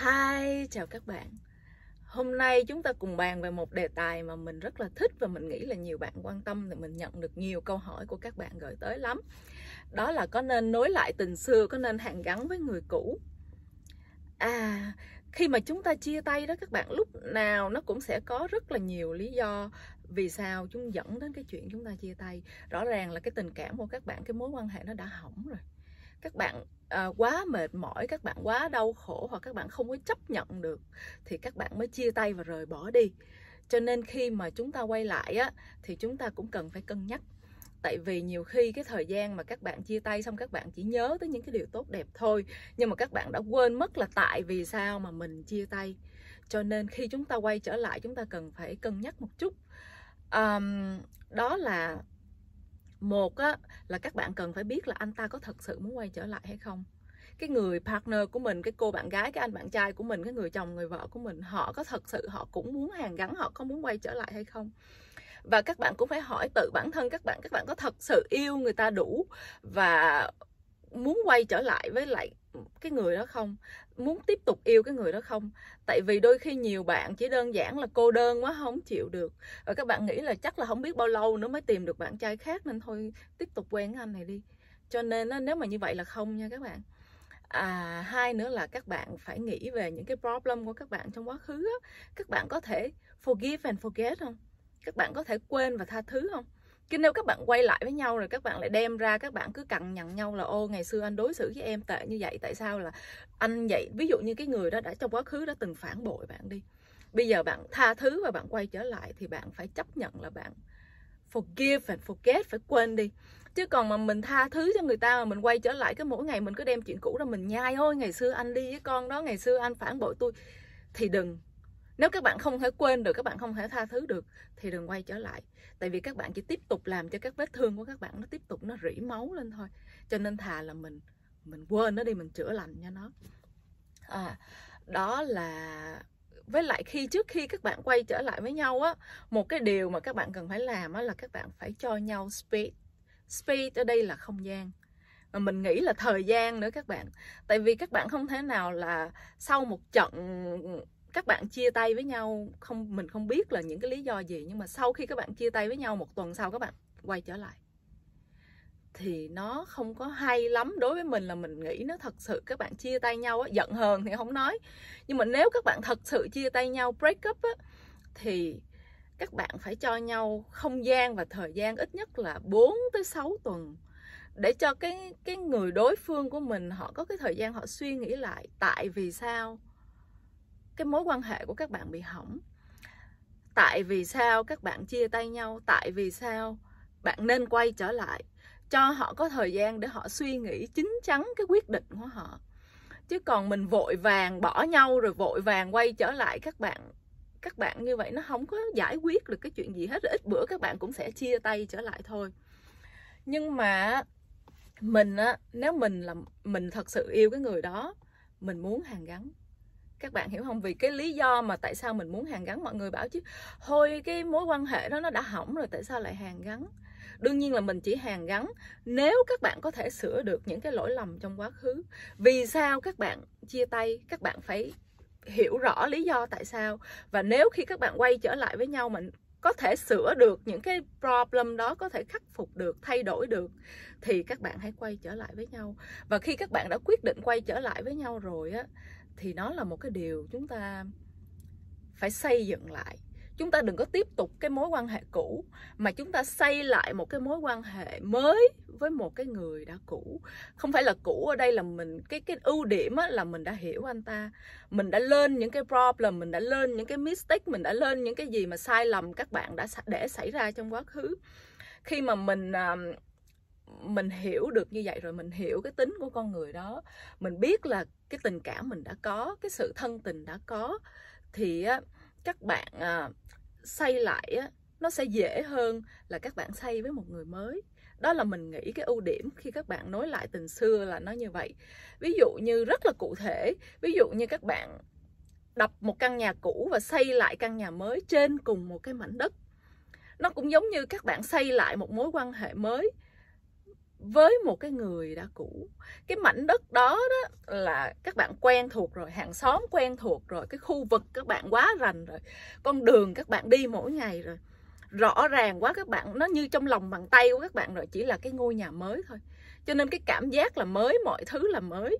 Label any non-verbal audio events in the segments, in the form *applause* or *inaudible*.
Hi, chào các bạn Hôm nay chúng ta cùng bàn về một đề tài mà mình rất là thích và mình nghĩ là nhiều bạn quan tâm thì mình nhận được nhiều câu hỏi của các bạn gửi tới lắm Đó là có nên nối lại tình xưa, có nên hàn gắn với người cũ À, khi mà chúng ta chia tay đó các bạn lúc nào nó cũng sẽ có rất là nhiều lý do vì sao chúng dẫn đến cái chuyện chúng ta chia tay rõ ràng là cái tình cảm của các bạn cái mối quan hệ nó đã hỏng rồi các bạn à, quá mệt mỏi các bạn quá đau khổ hoặc các bạn không có chấp nhận được thì các bạn mới chia tay và rời bỏ đi cho nên khi mà chúng ta quay lại á thì chúng ta cũng cần phải cân nhắc tại vì nhiều khi cái thời gian mà các bạn chia tay xong các bạn chỉ nhớ tới những cái điều tốt đẹp thôi nhưng mà các bạn đã quên mất là tại vì sao mà mình chia tay cho nên khi chúng ta quay trở lại chúng ta cần phải cân nhắc một chút um, đó là một á, là các bạn cần phải biết là anh ta có thật sự muốn quay trở lại hay không cái người partner của mình cái cô bạn gái cái anh bạn trai của mình cái người chồng người vợ của mình họ có thật sự họ cũng muốn hàn gắn họ có muốn quay trở lại hay không và các bạn cũng phải hỏi tự bản thân các bạn các bạn có thật sự yêu người ta đủ và muốn quay trở lại với lại cái người đó không muốn tiếp tục yêu cái người đó không tại vì đôi khi nhiều bạn chỉ đơn giản là cô đơn quá không chịu được và các bạn nghĩ là chắc là không biết bao lâu nữa mới tìm được bạn trai khác nên thôi tiếp tục quen anh này đi cho nên nếu mà như vậy là không nha các bạn à, hai nữa là các bạn phải nghĩ về những cái problem của các bạn trong quá khứ các bạn có thể forgive and forget không các bạn có thể quên và tha thứ không khi nếu các bạn quay lại với nhau rồi các bạn lại đem ra các bạn cứ cằn nhằn nhau là ô ngày xưa anh đối xử với em tệ như vậy tại sao là anh vậy ví dụ như cái người đó đã trong quá khứ đã từng phản bội bạn đi bây giờ bạn tha thứ và bạn quay trở lại thì bạn phải chấp nhận là bạn forgive and forget phải quên đi chứ còn mà mình tha thứ cho người ta mà mình quay trở lại cái mỗi ngày mình cứ đem chuyện cũ ra mình nhai thôi ngày xưa anh đi với con đó ngày xưa anh phản bội tôi thì đừng nếu các bạn không thể quên được các bạn không thể tha thứ được thì đừng quay trở lại tại vì các bạn chỉ tiếp tục làm cho các vết thương của các bạn nó tiếp tục nó rỉ máu lên thôi cho nên thà là mình mình quên nó đi mình chữa lành cho nó à, đó là với lại khi trước khi các bạn quay trở lại với nhau á một cái điều mà các bạn cần phải làm á là các bạn phải cho nhau space space ở đây là không gian mà mình nghĩ là thời gian nữa các bạn tại vì các bạn không thể nào là sau một trận các bạn chia tay với nhau không mình không biết là những cái lý do gì nhưng mà sau khi các bạn chia tay với nhau một tuần sau các bạn quay trở lại thì nó không có hay lắm đối với mình là mình nghĩ nó thật sự các bạn chia tay nhau á giận hờn thì không nói nhưng mà nếu các bạn thật sự chia tay nhau break up á thì các bạn phải cho nhau không gian và thời gian ít nhất là 4 tới 6 tuần để cho cái cái người đối phương của mình họ có cái thời gian họ suy nghĩ lại tại vì sao cái mối quan hệ của các bạn bị hỏng tại vì sao các bạn chia tay nhau tại vì sao bạn nên quay trở lại cho họ có thời gian để họ suy nghĩ chín chắn cái quyết định của họ chứ còn mình vội vàng bỏ nhau rồi vội vàng quay trở lại các bạn các bạn như vậy nó không có giải quyết được cái chuyện gì hết ít bữa các bạn cũng sẽ chia tay trở lại thôi nhưng mà mình á nếu mình là mình thật sự yêu cái người đó mình muốn hàn gắn các bạn hiểu không vì cái lý do mà tại sao mình muốn hàn gắn mọi người bảo chứ thôi cái mối quan hệ đó nó đã hỏng rồi tại sao lại hàn gắn đương nhiên là mình chỉ hàn gắn nếu các bạn có thể sửa được những cái lỗi lầm trong quá khứ vì sao các bạn chia tay các bạn phải hiểu rõ lý do tại sao và nếu khi các bạn quay trở lại với nhau mình có thể sửa được những cái problem đó có thể khắc phục được thay đổi được thì các bạn hãy quay trở lại với nhau và khi các bạn đã quyết định quay trở lại với nhau rồi á thì nó là một cái điều chúng ta phải xây dựng lại chúng ta đừng có tiếp tục cái mối quan hệ cũ mà chúng ta xây lại một cái mối quan hệ mới với một cái người đã cũ không phải là cũ ở đây là mình cái cái ưu điểm á, là mình đã hiểu anh ta mình đã lên những cái problem mình đã lên những cái mistake mình đã lên những cái gì mà sai lầm các bạn đã để xảy ra trong quá khứ khi mà mình à, mình hiểu được như vậy rồi mình hiểu cái tính của con người đó mình biết là cái tình cảm mình đã có cái sự thân tình đã có thì các bạn à, xây lại nó sẽ dễ hơn là các bạn xây với một người mới đó là mình nghĩ cái ưu điểm khi các bạn nối lại tình xưa là nó như vậy ví dụ như rất là cụ thể ví dụ như các bạn đập một căn nhà cũ và xây lại căn nhà mới trên cùng một cái mảnh đất nó cũng giống như các bạn xây lại một mối quan hệ mới với một cái người đã cũ cái mảnh đất đó đó là các bạn quen thuộc rồi hàng xóm quen thuộc rồi cái khu vực các bạn quá rành rồi con đường các bạn đi mỗi ngày rồi rõ ràng quá các bạn nó như trong lòng bàn tay của các bạn rồi chỉ là cái ngôi nhà mới thôi cho nên cái cảm giác là mới mọi thứ là mới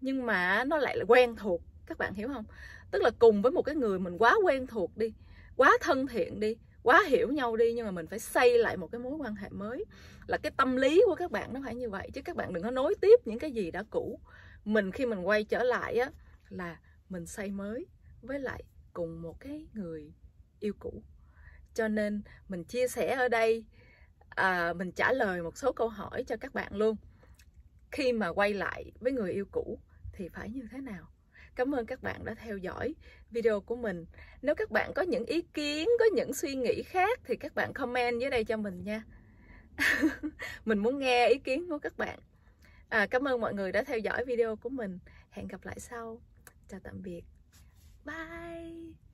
nhưng mà nó lại là quen thuộc các bạn hiểu không tức là cùng với một cái người mình quá quen thuộc đi quá thân thiện đi quá hiểu nhau đi nhưng mà mình phải xây lại một cái mối quan hệ mới là cái tâm lý của các bạn nó phải như vậy chứ các bạn đừng có nối tiếp những cái gì đã cũ mình khi mình quay trở lại á là mình xây mới với lại cùng một cái người yêu cũ cho nên mình chia sẻ ở đây à, mình trả lời một số câu hỏi cho các bạn luôn khi mà quay lại với người yêu cũ thì phải như thế nào Cảm ơn các bạn đã theo dõi video của mình. Nếu các bạn có những ý kiến, có những suy nghĩ khác thì các bạn comment dưới đây cho mình nha. *laughs* mình muốn nghe ý kiến của các bạn. À, cảm ơn mọi người đã theo dõi video của mình. Hẹn gặp lại sau. Chào tạm biệt. Bye.